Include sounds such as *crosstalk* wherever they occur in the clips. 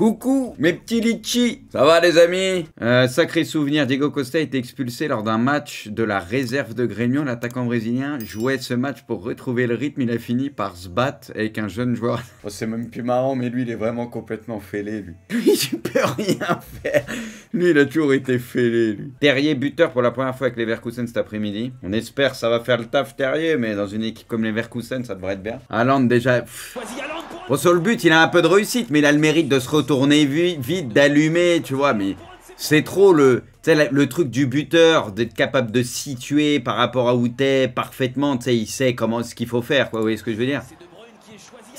Coucou, mes petits litchis Ça va les amis euh, Sacré souvenir, Diego Costa a été expulsé lors d'un match de la réserve de Grêmio. L'attaquant brésilien jouait ce match pour retrouver le rythme. Il a fini par se battre avec un jeune joueur. Oh, c'est même plus marrant, mais lui, il est vraiment complètement fêlé, lui. *laughs* Lui, il peut rien faire Lui, il a toujours été fêlé, lui. Terrier buteur pour la première fois avec les Verkusen cet après-midi. On espère ça va faire le taf Terrier, mais dans une équipe comme les Verkusen, ça devrait être bien. Allende déjà... Bon, sur le but, il a un peu de réussite, mais il a le mérite de se retourner vite, d'allumer, tu vois. Mais c'est trop le, le truc du buteur, d'être capable de situer par rapport à où t'es parfaitement. Tu sais, il sait comment, ce qu'il faut faire, quoi. Vous voyez ce que je veux dire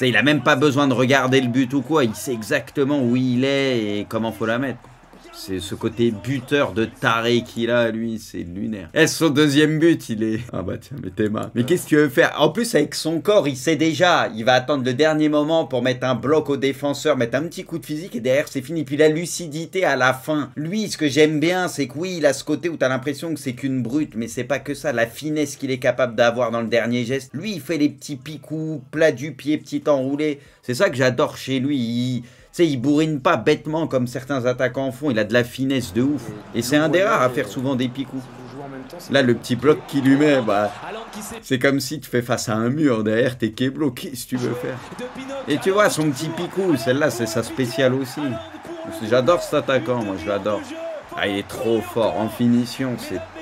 il a même pas besoin de regarder le but ou quoi. Il sait exactement où il est et comment faut la mettre. C'est ce côté buteur de taré qu'il a, lui, c'est lunaire. Et eh, son deuxième but, il est... Ah bah tiens, mais t'es mal. Mais qu'est-ce que tu veux faire En plus, avec son corps, il sait déjà. Il va attendre le dernier moment pour mettre un bloc au défenseur, mettre un petit coup de physique et derrière, c'est fini. Puis la lucidité à la fin. Lui, ce que j'aime bien, c'est que oui, il a ce côté où t'as l'impression que c'est qu'une brute, mais c'est pas que ça. La finesse qu'il est capable d'avoir dans le dernier geste. Lui, il fait les petits picous, plat du pied, petit enroulé. C'est ça que j'adore chez lui. Tu sais, il bourrine pas bêtement comme certains attaquants font. Il a de la finesse de ouf. Et c'est un des rares à faire euh, souvent des picous. Là, le petit bloc qui lui met, bah, c'est comme si tu fais face à un mur derrière, t'es qui bloqué si tu veux faire. Et tu vois, son petit picou, celle-là, c'est sa spéciale aussi. J'adore cet attaquant, moi, je l'adore. Ah, il est trop fort en finition,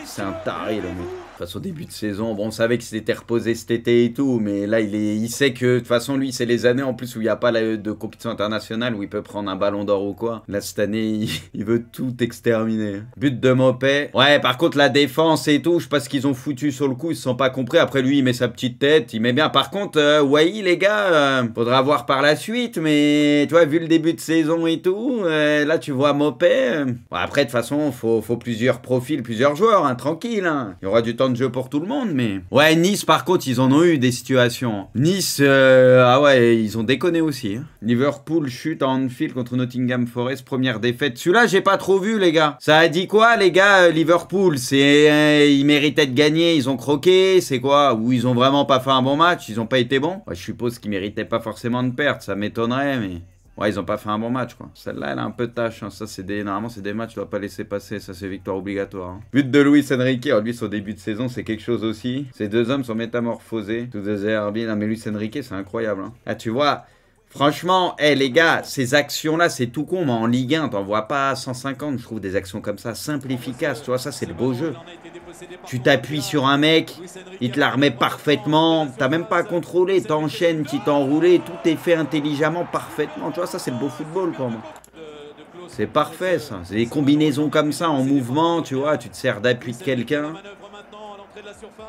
c'est un taré le mec. Face au début de saison, bon, on savait qu'il s'était reposé cet été et tout, mais là, il, est, il sait que, de toute façon, lui, c'est les années en plus où il n'y a pas de compétition internationale où il peut prendre un ballon d'or ou quoi. Là, cette année, *laughs* il, veut tout exterminer. But de Mopé. Ouais, par contre, la défense et tout, je sais pas ce qu'ils ont foutu sur le coup, ils se sont pas compris. Après, lui, il met sa petite tête, il met bien. Par contre, ouais euh, les gars, euh, faudra voir par la suite, mais tu vois, vu le début de saison et tout, euh, là, tu vois Mopé. après, de toute façon, faut, faut plusieurs profils, plusieurs joueurs, hein, tranquille. Hein. Il y aura du temps de jeu pour tout le monde, mais... Ouais, Nice, par contre, ils en ont eu des situations. Nice, euh, ah ouais, ils ont déconné aussi. Hein. Liverpool chute en file contre Nottingham Forest, première défaite. Celui-là, j'ai pas trop vu, les gars. Ça a dit quoi, les gars, euh, Liverpool C'est... Euh, ils méritaient de gagner, ils ont croqué, c'est quoi Ou ils ont vraiment pas fait un bon match, ils ont pas été bons Je suppose qu'ils méritaient pas forcément de perdre, ça m'étonnerait, mais ouais, ils n'ont pas fait un bon match, quoi. Celle-là, elle a un peu de tâche. Hein. Ça, c'est Normalement, c'est des matchs, tu dois pas laisser passer. Ça, c'est victoire obligatoire. Hein. But de Luis Enrique. Alors, lui, début de saison, c'est quelque chose aussi. Ces deux hommes sont métamorphosés. Tous deux Airbnb. mais Luis Enrique, c'est incroyable. Hein. Ah, tu vois, Franchement, hey, eh, les gars, ces actions-là, c'est tout con, mais en Ligue 1, t'en vois pas 150, je trouve, des actions comme ça, simples, efficaces, tu vois, ça, c'est le beau jeu. Tu t'appuies sur un mec, il te la remet parfaitement, t'as même pas à contrôler, t'enchaînes, tu t'enroules, tout est fait intelligemment, parfaitement, tu vois, ça, c'est le beau football, pour C'est parfait, ça. C'est des combinaisons comme ça, en mouvement, tu vois, tu te sers d'appui de quelqu'un.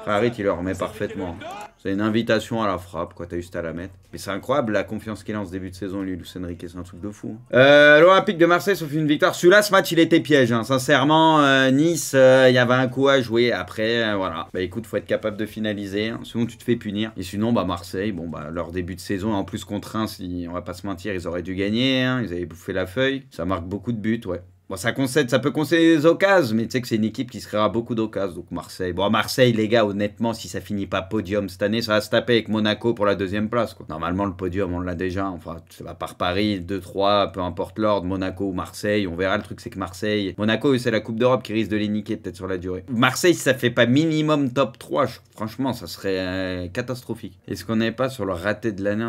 Harry, il le remet parfaitement. C'est une invitation à la frappe, quoi. T'as juste à la mettre. Mais c'est incroyable la confiance qu'il a en ce début de saison, lui, Luis Enrique. C'est un truc de fou. Hein. Euh, L'Olympique de Marseille sauf une victoire. Celui-là, ce match, il était piège. Hein. Sincèrement, euh, Nice, euh, il y avait un coup à jouer. Après, voilà. Bah écoute, faut être capable de finaliser. Hein. Sinon, tu te fais punir. Et sinon, bah Marseille, bon, bah leur début de saison, en plus contre si on va pas se mentir, ils auraient dû gagner. Ils avaient bouffé la feuille. Ça marque beaucoup de buts, ouais. Bon, ça, concède, ça peut concéder des occasions, mais tu sais que c'est une équipe qui se créera beaucoup d'occasions. Donc Marseille. Bon, Marseille, les gars, honnêtement, si ça finit pas podium cette année, ça va se taper avec Monaco pour la deuxième place. Quoi. Normalement, le podium, on l'a déjà. Enfin, ça va par Paris, 2-3, peu importe l'ordre, Monaco ou Marseille. On verra. Le truc, c'est que Marseille. Monaco, c'est la Coupe d'Europe qui risque de les niquer peut-être sur la durée. Marseille, si ça fait pas minimum top 3, franchement, ça serait euh, catastrophique. Est-ce qu'on n'est pas sur le raté de l'année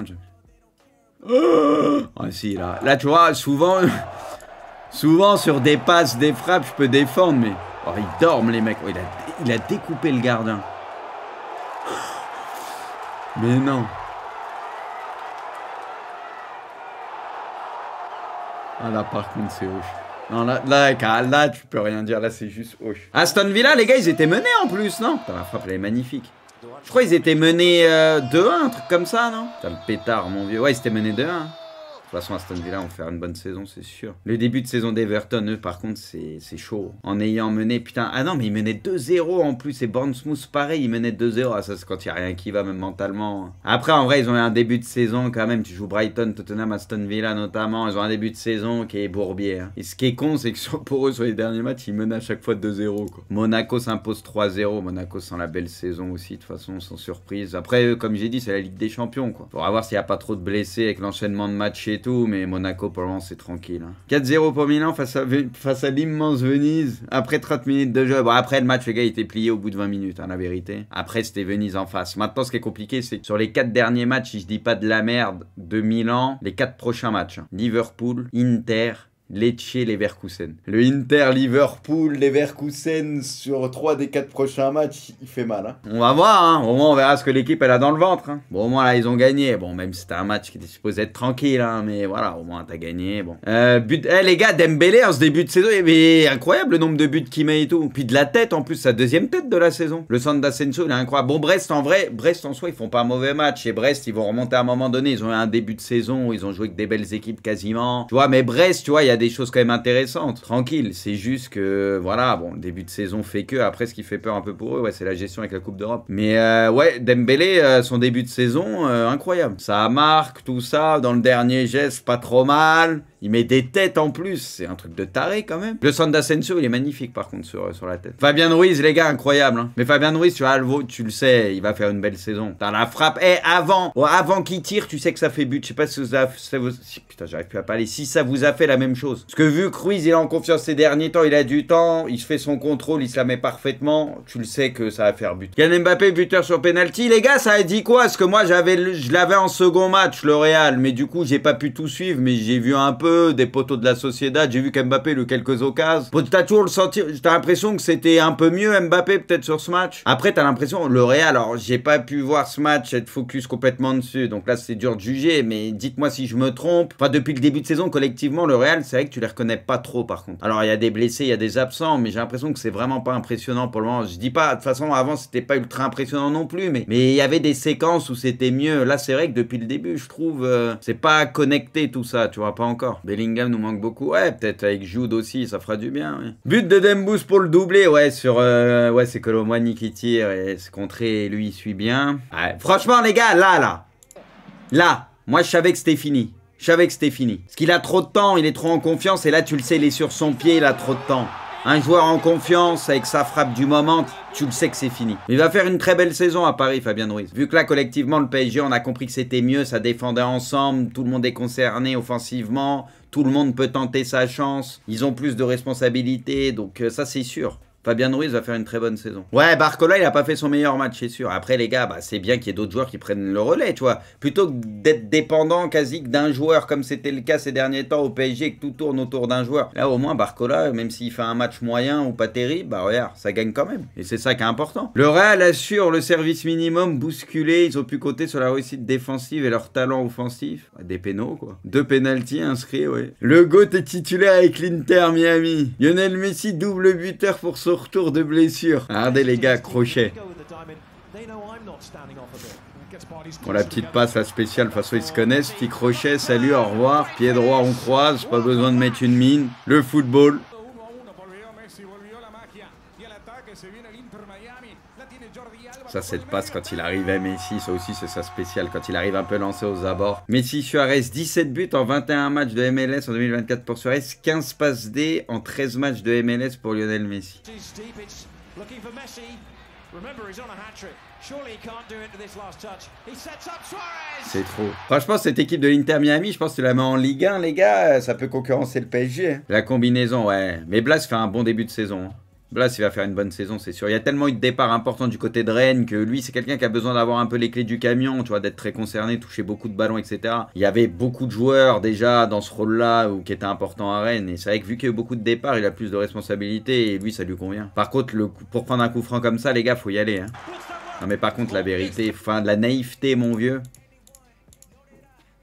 Ah, si, là. Là, tu vois, souvent. Souvent, sur des passes, des frappes, je peux défendre, mais... Oh, ils dorment, les mecs. il, a... découpé le gardien. Mais non. Ah là par contre c'est hoche. Non là, là, là, tu peux rien dire, là c'est juste hoche. Aston Villa les gars ils étaient menés en plus non Putain, La frappe elle est magnifique. Je crois qu'ils étaient menés euh, de 2-1, un truc comme ça non T'as le pétard mon vieux. Ouais ils étaient menés 2-1. De toute façon, Aston Villa vont faire une bonne saison, c'est sûr. Le début de saison d'Everton, eux, par contre, c'est chaud. En ayant mené, putain, ah non, mais ils menaient 2-0 en plus. Et Bournemouth, pareil, ils menaient 2-0. Ah, ça, c'est quand il n'y a rien qui va, même mentalement. Après, en vrai, ils ont eu un début de saison quand même. Tu joues Brighton, Tottenham, Aston Villa notamment. Ils ont un début de saison qui est bourbier. Hein. Et ce qui est con, c'est que pour eux, sur les derniers matchs, ils menaient à chaque fois 2-0. Monaco s'impose 3-0. Monaco sans la belle saison aussi, de toute façon, sans surprise. Après, comme j'ai dit, c'est la Ligue des Champions. Quoi. Pour voir s'il n'y a pas trop de blessés avec l'enchaînement de matchs mais Monaco pour le moment c'est tranquille. 4-0 hein. pour Milan face à, face à l'immense Venise après 30 minutes de jeu. Bon, après le match, les gars, il était plié au bout de 20 minutes, hein, la vérité. Après, c'était Venise en face. Maintenant, ce qui est compliqué, c'est sur les 4 derniers matchs, si je dis pas de la merde, de Milan, les 4 prochains matchs, hein. Liverpool, Inter, Lecce Leverkusen. Le Inter Liverpool les Leverkusen sur 3 des 4 prochains matchs, il fait mal. Hein. On va voir, hein. au moins on verra ce que l'équipe elle a dans le ventre. Hein. Bon, au moins là ils ont gagné. Bon, même si c'était un match qui était supposé être tranquille, mais voilà, au moins t'as gagné. Bon. Euh, but... Eh les gars, Dembélé en ce début de saison, mais incroyable le nombre de buts qu'il met et tout. Puis de la tête en plus, sa deuxième tête de la saison. Le centre d'Asensio, il est incroyable. Bon, Brest en vrai, Brest en soi, ils font pas un mauvais match. Et Brest, ils vont remonter à un moment donné. Ils ont eu un début de saison, ils ont joué avec des belles équipes quasiment. Tu vois, mais Brest, tu vois, il y a des choses quand même intéressantes. Tranquille, c'est juste que, voilà, bon, début de saison fait que. Après, ce qui fait peur un peu pour eux, ouais, c'est la gestion avec la Coupe d'Europe. Mais euh, ouais, Dembélé, euh, son début de saison, euh, incroyable. Ça marque, tout ça, dans le dernier geste, pas trop mal. Il met des têtes en plus, c'est un truc de taré quand même. Le son il est magnifique par contre sur, sur la tête. Fabien Ruiz, les gars, incroyable. Hein. Mais Fabien Ruiz sur Alvo, tu le sais, il va faire une belle saison. T'as la frappe. Et eh, avant, oh, avant qu'il tire, tu sais que ça fait but. Je sais pas si ça, ça vous... Putain, j'arrive plus à parler. Si ça vous a fait la même chose. Parce que vu que Ruiz, il est en confiance ces derniers temps, il a du temps, il se fait son contrôle, il se la met parfaitement, tu le sais que ça va faire but. Yann Mbappé, buteur sur penalty. Les gars, ça a dit quoi Parce que moi, j'avais, je l'avais en second match, le Real. Mais du coup, j'ai pas pu tout suivre, mais j'ai vu un peu des poteaux de la Sociedad. J'ai vu qu'Mbappé le quelques occasions. T'as toujours le senti, t'as l'impression que c'était un peu mieux Mbappé peut-être sur ce match. Après, t'as l'impression, le Real, alors j'ai pas pu voir ce match, être focus complètement dessus. Donc là, c'est dur de juger, mais dites-moi si je me trompe. Enfin, depuis le début de saison, collectivement, le Real, c'est vrai que tu les reconnais pas trop par contre. Alors, il y a des blessés, il y a des absents, mais j'ai l'impression que c'est vraiment pas impressionnant pour le moment. Je dis pas, de toute façon, avant, c'était pas ultra impressionnant non plus, mais il y avait des séquences où c'était mieux. Là, c'est vrai que depuis le début, je trouve, euh, c'est pas connecté tout ça, tu vois, pas encore. Bellingham nous manque beaucoup. Ouais, peut-être avec Jude aussi, ça fera du bien. But de Dembous pour le doubler. Ouais, sur. Euh, ouais, c'est qui tire et ce contré, lui, il suit bien. Franchement, les gars, là, là. Là, moi, je savais que c'était fini. Je savais que c'était fini. Parce qu'il a trop de temps, il est trop en confiance. Et là, tu le sais, il est sur son pied, il a trop de temps. Un joueur en confiance avec sa frappe du moment, tu le sais que c'est fini. Il va faire une très belle saison à Paris, Fabien Ruiz. Vu que là, collectivement, le PSG, on a compris que c'était mieux, ça défendait ensemble, tout le monde est concerné offensivement, tout le monde peut tenter sa chance, ils ont plus de responsabilités, donc euh, ça c'est sûr. Fabien Ruiz va faire une très bonne saison. Ouais, Barcola, il n'a pas fait son meilleur match, c'est sûr. Après, les gars, bah, c'est bien qu'il y ait d'autres joueurs qui prennent le relais, tu vois. Plutôt que d'être dépendant quasi d'un joueur, comme c'était le cas ces derniers temps au PSG, et que tout tourne autour d'un joueur. Là, au moins, Barcola, même s'il fait un match moyen ou pas terrible, bah regarde, ça gagne quand même. Et c'est ça qui est important. Le Real assure le service minimum bousculé. Ils ont pu compter sur la réussite défensive et leur talent offensif. Bah, des pénaux, quoi. Deux pénalties inscrits, oui. Le GOAT est titulaire avec l'Inter Miami. Lionel Messi, double buteur pour son retour de blessure. Regardez les gars, crochet. Pour la petite passe à spéciale, de toute façon ils se connaissent. Petit crochet, salut, au revoir. Pied droit, on croise, pas besoin de mettre une mine. Le football, Ça, cette passe quand il arrivait, eh, Messi, ça aussi, c'est ça spécial, Quand il arrive un peu lancé aux abords. Messi Suarez, 17 buts en 21 matchs de MLS en 2024 pour Suarez. 15 passes D en 13 matchs de MLS pour Lionel Messi. C'est trop. Franchement, cette équipe de l'Inter Miami, je pense que tu la mets en Ligue 1, les gars. Ça peut concurrencer le PSG. Hein. La combinaison, ouais. Mais Blas fait un bon début de saison. Hein. Blas, il va faire une bonne saison, c'est sûr. Il y a tellement eu de départs importants du côté de Rennes que lui, c'est quelqu'un qui a besoin d'avoir un peu les clés du camion, tu vois, d'être très concerné, toucher beaucoup de ballons, etc. Il y avait beaucoup de joueurs déjà dans ce rôle-là ou qui étaient importants à Rennes. Et c'est vrai que vu qu'il y a eu beaucoup de départs, il a plus de responsabilités et lui, ça lui convient. Par contre, pour prendre un coup franc comme ça, les gars, faut y aller. Hein. Non mais par contre, la vérité, enfin, de la naïveté, mon vieux.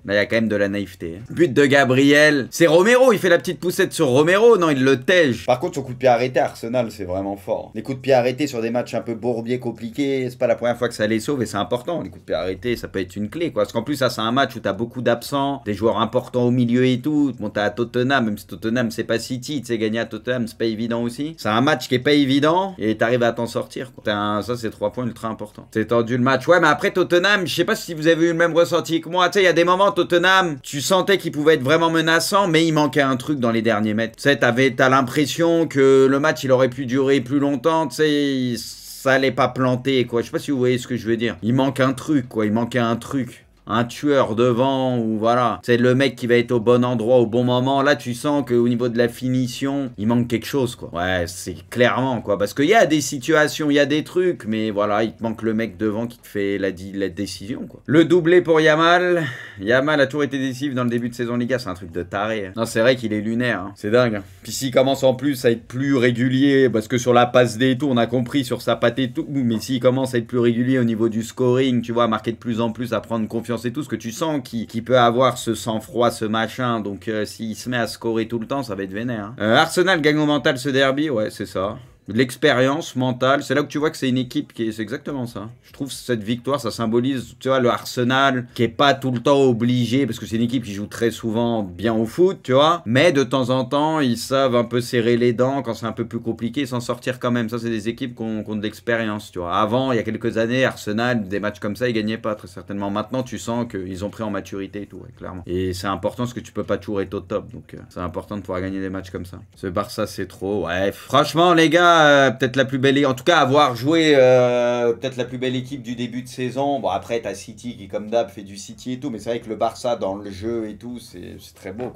Là, il y a quand même de la naïveté. Hein. But de Gabriel. C'est Romero, il fait la petite poussette sur Romero. Non, il le tège. Par contre, son coup de pied arrêté, Arsenal, c'est vraiment fort. Les coups de pied arrêtés sur des matchs un peu bourbiers, compliqués, c'est pas la première fois que ça les sauve et c'est important. Les coups de pied arrêtés, ça peut être une clé, quoi. Parce qu'en plus, ça, c'est un match où t'as beaucoup d'absents, des joueurs importants au milieu et tout. Bon, t'as à Tottenham, même si Tottenham, c'est pas City, tu sais, gagner à Tottenham, c'est pas évident aussi. C'est un match qui est pas évident et t'arrives à t'en sortir, Un... Ça, c'est trois points ultra importants. C'est tendu le match. Ouais, mais après Tottenham, je sais pas si vous avez eu le même ressenti que moi. Tu sais, il y a des moments, Tottenham, tu sentais qu'il pouvait être vraiment menaçant, mais il manquait un truc dans les derniers mètres. Tu sais, t'as l'impression que le match, il aurait pu durer plus longtemps, tu sais, ça allait pas planter, quoi. Je sais pas si vous voyez ce que je veux dire. Il manque un truc, quoi. Il manquait un truc un tueur devant ou voilà, c'est le mec qui va être au bon endroit au bon moment. Là, tu sens qu'au niveau de la finition, il manque quelque chose, quoi. Ouais, c'est clairement, quoi. Parce qu'il y a des situations, il y a des trucs, mais voilà, il te manque le mec devant qui te fait la, décision, quoi. Le doublé pour Yamal. Yamal a toujours été décisif dans le début de saison Liga, c'est un truc de taré. Hein. Non, c'est vrai qu'il est lunaire, hein. c'est dingue. Hein. Puis s'il commence en plus à être plus régulier, parce que sur la passe des tout, on a compris sur sa patte et tout, mais s'il commence à être plus régulier au niveau du scoring, tu vois, à marquer de plus en plus, à prendre confiance c'est tout ce que tu sens qui, peut avoir ce sang-froid, ce machin. Donc euh, s'il se met à scorer tout le temps, ça va être vénère. Hein. Euh, Arsenal gagne au mental ce derby, ouais, c'est ça. L'expérience mentale, c'est là où tu vois que c'est une équipe qui c'est exactement ça. Je trouve cette victoire, ça symbolise, tu vois, le Arsenal qui est pas tout le temps obligé parce que c'est une équipe qui joue très souvent bien au foot, tu vois, mais de temps en temps, ils savent un peu serrer les dents quand c'est un peu plus compliqué s'en sortir quand même. Ça, c'est des équipes qui ont, de l'expérience, tu vois. Avant, il y a quelques années, Arsenal, des matchs comme ça, ils gagnaient pas très certainement. Maintenant, tu sens qu'ils ont pris en maturité et tout, clairement. Et c'est important parce que tu peux pas toujours être au top, donc euh, c'est important de pouvoir gagner des matchs comme ça. Ce Barça, c'est trop. Ouais, franchement, les gars. Euh, peut-être la plus belle. En tout cas, avoir joué euh, peut-être la plus belle équipe du début de saison. Bon, après, t'as City qui, comme d'hab, fait du City et tout. Mais c'est vrai que le Barça, dans le jeu et tout, c'est très beau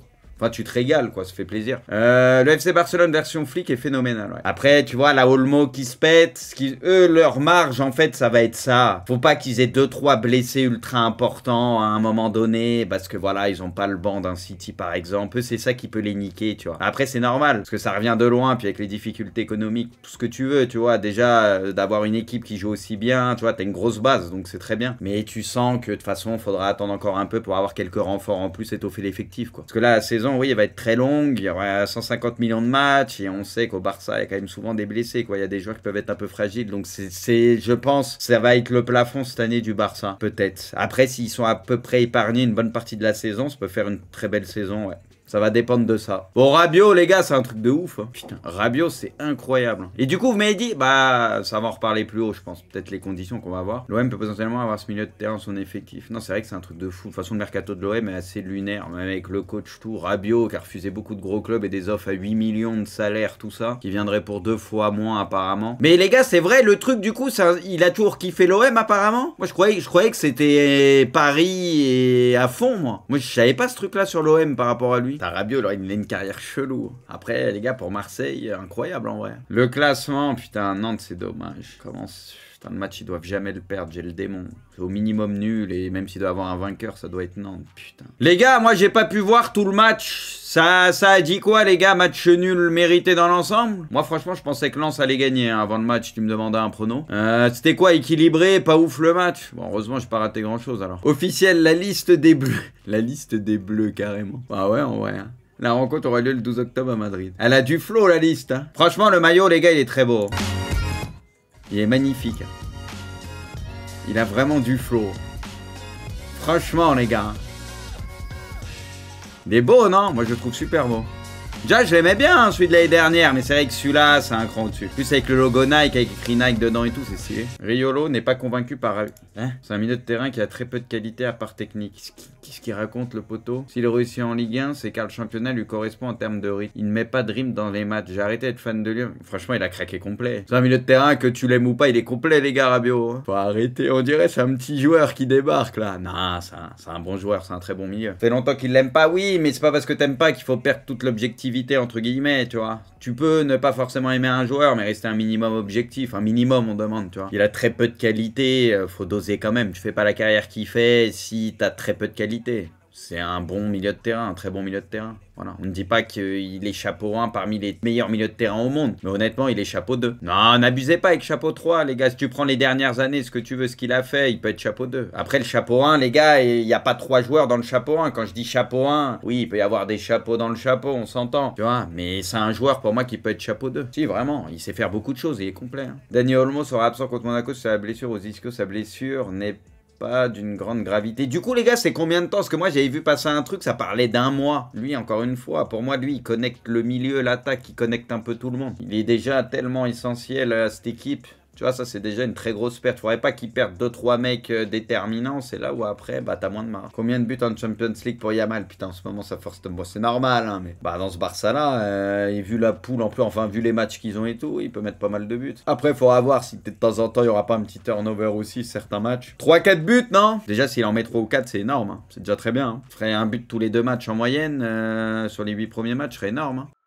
tu te régales, quoi, ça fait plaisir. Euh, le FC Barcelone version flic est phénoménal. Ouais. Après, tu vois, la Olmo qui se pète, ce qui, eux, leur marge, en fait, ça va être ça. Faut pas qu'ils aient deux trois blessés ultra importants à un moment donné, parce que voilà, ils ont pas le banc d'un City, par exemple. c'est ça qui peut les niquer, tu vois. Après, c'est normal, parce que ça revient de loin, puis avec les difficultés économiques, tout ce que tu veux, tu vois. Déjà, euh, d'avoir une équipe qui joue aussi bien, tu vois, t'as une grosse base, donc c'est très bien. Mais tu sens que, de toute façon, faudra attendre encore un peu pour avoir quelques renforts en plus, et étoffer l'effectif, quoi. Parce que là, la saison, oui, elle va être très longue, il y aura 150 millions de matchs, et on sait qu'au Barça, il y a quand même souvent des blessés, quoi. Il y a des joueurs qui peuvent être un peu fragiles, donc c'est, je pense, ça va être le plafond cette année du Barça, peut-être. Après, s'ils sont à peu près épargnés une bonne partie de la saison, ça peut faire une très belle saison, ouais. Ça va dépendre de ça. Bon, Rabio, les gars, c'est un truc de ouf. Hein. Putain, Rabio, c'est incroyable. Et du coup, vous m'avez dit, bah, ça va en reparler plus haut, je pense. Peut-être les conditions qu'on va avoir. L'OM peut potentiellement avoir ce milieu de terrain, son effectif. Non, c'est vrai que c'est un truc de fou. De toute façon, le mercato de l'OM est assez lunaire. Même avec le coach, tout. Rabio, qui a refusé beaucoup de gros clubs et des offres à 8 millions de salaires, tout ça. Qui viendrait pour deux fois moins, apparemment. Mais les gars, c'est vrai, le truc, du coup, ça, il a toujours kiffé l'OM, apparemment. Moi, je croyais, je croyais que c'était Paris et à fond, moi. Moi, je savais pas ce truc-là sur l'OM par rapport à lui. Limite, Rabiot, il a une carrière chelou. Après, les gars, pour Marseille, incroyable en vrai. Le classement, putain, Nantes, c'est dommage. Comment le match, ils doivent jamais le perdre, j'ai le démon. C'est au minimum nul, et même s'il doit avoir un vainqueur, ça doit être Nantes, putain. Les gars, moi j'ai pas pu voir tout le match. Ça, ça a dit quoi les gars Match nul mérité dans l'ensemble Moi franchement je pensais que Lens allait gagner hein, avant le match, tu me demandais un pronom. Euh, c'était quoi équilibré, pas ouf le match Bon heureusement j'ai pas raté grand chose alors. Officiel, la liste des bleus. *laughs* la liste des bleus carrément. Ah ouais en vrai. Hein. La rencontre aura lieu le 12 octobre à Madrid. Elle a du flow la liste. Hein. Franchement le maillot les gars il est très beau. Il est magnifique. Il a vraiment du flow. Franchement, les gars. Il est beau, non Moi, je le trouve super beau. Déjà, je l'aimais bien, hein, celui de l'année dernière, mais c'est vrai que celui-là, c'est un cran dessus Plus avec le logo Nike, avec écrit Nike dedans et tout, c'est stylé. Riolo n'est pas convaincu par... Hein c'est un milieu de terrain qui a très peu de qualité à part technique. Qu'est-ce qui raconte, le poteau S'il réussit en Ligue 1, c'est car le championnat lui correspond en termes de rythme. Il ne met pas de rythme dans les matchs. J'ai arrêté d'être fan de lui. Franchement, il a craqué complet. C'est un milieu de terrain, que tu l'aimes ou pas, il est complet, les gars, Rabio. Hein. Faut arrêter, on dirait c'est un petit joueur qui débarque, là. Non, c'est un, bon joueur, c'est un très bon milieu. fait longtemps qu'il l'aime pas, oui, mais c'est pas parce que t'aimes pas qu'il faut perdre tout l'objectif entre guillemets, tu vois. Tu peux ne pas forcément aimer un joueur, mais rester un minimum objectif, un minimum on demande, tu vois. Il a très peu de qualité, euh, faut doser quand même. Tu fais pas la carrière qu'il fait si t'as très peu de qualité. C'est un bon milieu de terrain, un très bon milieu de terrain. Voilà. On ne dit pas qu'il est chapeau 1 parmi les meilleurs milieux de terrain au monde. Mais honnêtement, il est chapeau 2. Non, n'abusez pas avec chapeau 3, les gars. Si tu prends les dernières années, ce que tu veux, ce qu'il a fait, il peut être chapeau 2. Après, le chapeau 1, les gars, il n'y a pas trois joueurs dans le chapeau 1. Quand je dis chapeau 1, oui, il peut y avoir des chapeaux dans le chapeau, on s'entend. Tu vois, mais c'est un joueur pour moi qui peut être chapeau 2. Si, vraiment, il sait faire beaucoup de choses, il est complet. Hein. Daniel Olmo sera absent contre Monaco sur sa blessure aux ischio. Sa blessure n'est pas d'une grande gravité. Du coup, les gars, c'est combien de temps Parce que moi, j'avais vu passer un truc, ça parlait d'un mois. Lui, encore une fois, pour moi, lui, il connecte le milieu, l'attaque, il connecte un peu tout le monde. Il est déjà tellement essentiel à cette équipe. Tu vois, ça, c'est déjà une très grosse perte. Faudrait pas qu'ils perdent 2-3 mecs euh, déterminants. C'est là où après, bah, t'as moins de marre. Combien de buts en Champions League pour Yamal Putain, en ce moment, ça force. moi. c'est normal, hein, mais bah, dans ce Barça-là, euh, vu la poule en plus, enfin, vu les matchs qu'ils ont et tout, il peut mettre pas mal de buts. Après, il faudra voir si de temps en temps, il y aura pas un petit turnover aussi, certains matchs. 3-4 buts, non Déjà, s'il en met 3 ou 4, c'est énorme. Hein. C'est déjà très bien. Il hein. Ferait un but tous les deux matchs en moyenne euh, sur les 8 premiers matchs, serait énorme. Hein.